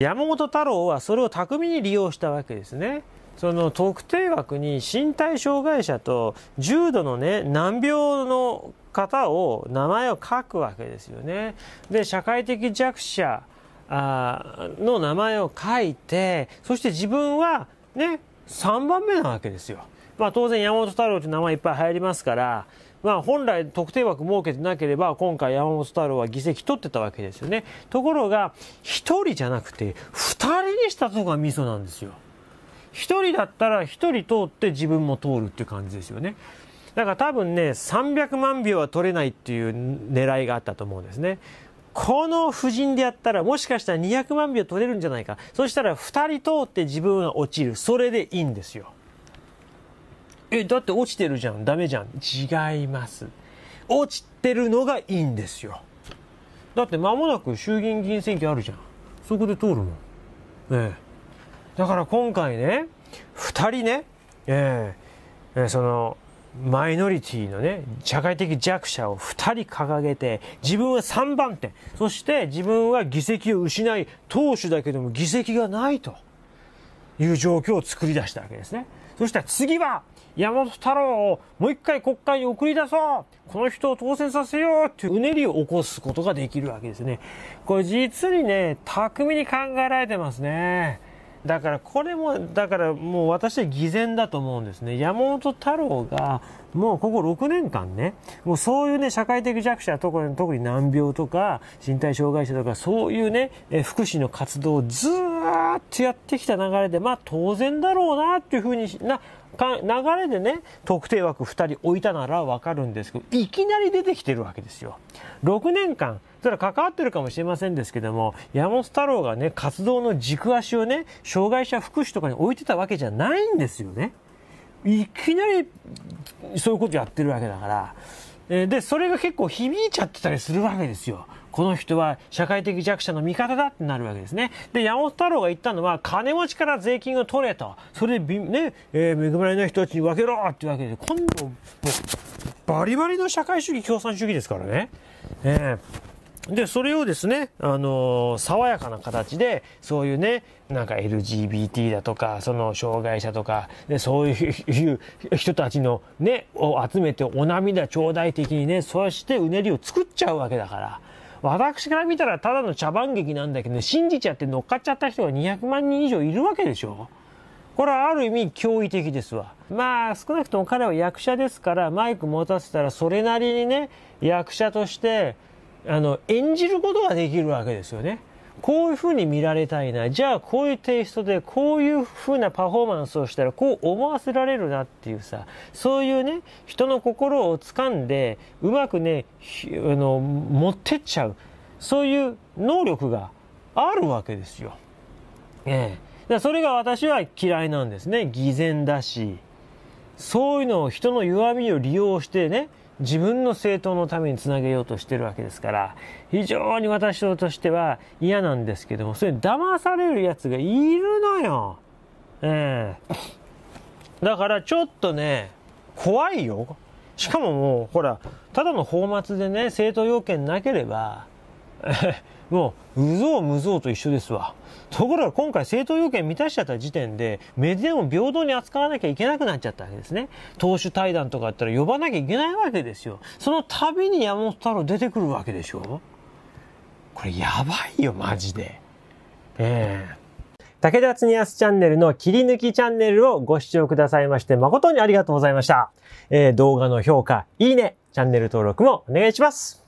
山本太郎はそれを巧みに利用したわけですね。その特定枠に身体障害者と重度のね難病の方を名前を書くわけですよね。で社会的弱者あの名前を書いてそして自分はね3番目なわけですよ。まあ当然山本太郎という名前いっぱい入りますからまあ、本来特定枠設けてなければ今回山本太郎は議席取ってたわけですよねところが1人じゃなくて2人にしたとこがミソなんですよ1人だったら1人通って自分も通るっていう感じですよねだから多分ね300万票は取れないっていう狙いがあったと思うんですねこの布陣でやったらもしかしたら200万票取れるんじゃないかそしたら2人通って自分は落ちるそれでいいんですよえ、だって落ちてるじゃん、ダメじゃん。違います。落ちてるのがいいんですよ。だって間もなく衆議院議員選挙あるじゃん。そこで通るもん。ええ。だから今回ね、2人ね、ええ、えその、マイノリティのね、社会的弱者を2人掲げて、自分は3番手、そして自分は議席を失い、党首だけども議席がないという状況を作り出したわけですね。そしたら次は、山本太郎をもう一回国会に送り出そうこの人を当選させようっていううねりを起こすことができるわけですね。これ実にね、巧みに考えられてますね。だからこれも、だからもう私は偽善だと思うんですね。山本太郎が、もうここ6年間ね、もうそういうね、社会的弱者、特に特に難病とか、身体障害者とか、そういうね、福祉の活動をずーっとやってきた流れで、まあ当然だろうな、っていうふうにな、流れでね、特定枠2人置いたならわかるんですけど、いきなり出てきてるわけですよ。6年間、それは関わってるかもしれませんですけども、山本太郎がね、活動の軸足をね、障害者福祉とかに置いてたわけじゃないんですよね。いきなり、そういうことやってるわけだから。で、それが結構響いちゃってたりするわけですよ。この人は社会的弱者の味方だってなるわけですね。で、山本太郎が言ったのは、金持ちから税金を取れと。それで、ね、えー、恵まれない人たちに分けろっていうわけで、今度、もう、バリバリの社会主義、共産主義ですからね。えーで、それをですね、あのー、爽やかな形で、そういうね、なんか LGBT だとか、その障害者とか、でそういう人たちのね、を集めてお涙頂戴的にね、そしてうねりを作っちゃうわけだから。私から見たらただの茶番劇なんだけど、ね、信じちゃって乗っかっちゃった人が200万人以上いるわけでしょこれはある意味驚異的ですわ。まあ少なくとも彼は役者ですからマイク持たせたらそれなりにね役者としてあの演じることができるわけですよね。こういうふうに見られたいな。じゃあ、こういうテイストで、こういうふうなパフォーマンスをしたら、こう思わせられるなっていうさ、そういうね、人の心を掴んで、うまくね、あの、持ってっちゃう。そういう能力があるわけですよ。ええ。だそれが私は嫌いなんですね。偽善だし。そういうのを人の弱みを利用してね、自分の政党のためにつなげようとしてるわけですから、非常に私としては嫌なんですけども、それ騙される奴がいるのよ。ええー、だからちょっとね、怖いよ。しかももう、ほら、ただの泡沫でね、政党要件なければ、もう、う、む無うと一緒ですわ。ところが今回政党要件満たしちゃった時点で、メディアも平等に扱わなきゃいけなくなっちゃったわけですね。党首対談とかやったら呼ばなきゃいけないわけですよ。その度に山本太郎出てくるわけでしょこれやばいよ、マジで。ええー武田恒すチャンネルの切り抜きチャンネルをご視聴くださいまして誠にありがとうございました。えー、動画の評価、いいね、チャンネル登録もお願いします。